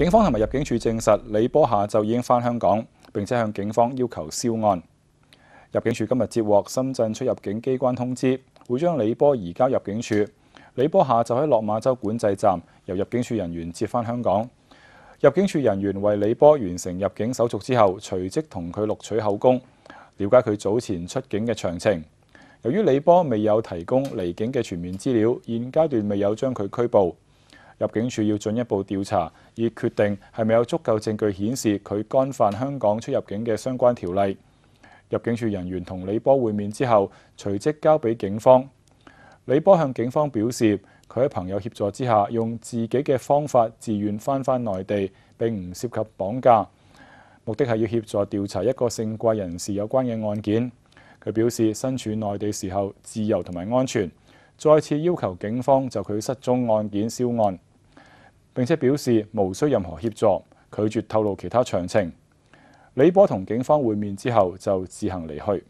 警方同埋入境處證實，李波下就已經返香港，並且向警方要求銷案。入境處今日接獲深圳出入境機關通知，會將李波移交入境處。李波下就喺落馬洲管制站由入境處人員接返香港。入境處人員為李波完成入境手續之後，隨即同佢錄取口供，了解佢早前出境嘅詳情。由於李波未有提供離境嘅全面資料，現階段未有將佢拘捕。入境處要進一步調查，以決定係咪有足夠證據顯示佢干犯香港出入境嘅相關條例。入境處人員同李波會面之後，隨即交俾警方。李波向警方表示，佢喺朋友協助之下，用自己嘅方法，自愿翻返內地，並唔涉及綁架。目的係要協助調查一個姓貴人士有關嘅案件。佢表示，身處內地時候自由同埋安全。再次要求警方就佢失蹤案件銷案。並且表示無需任何協助，拒絕透露其他詳情。李波同警方會面之後，就自行離去。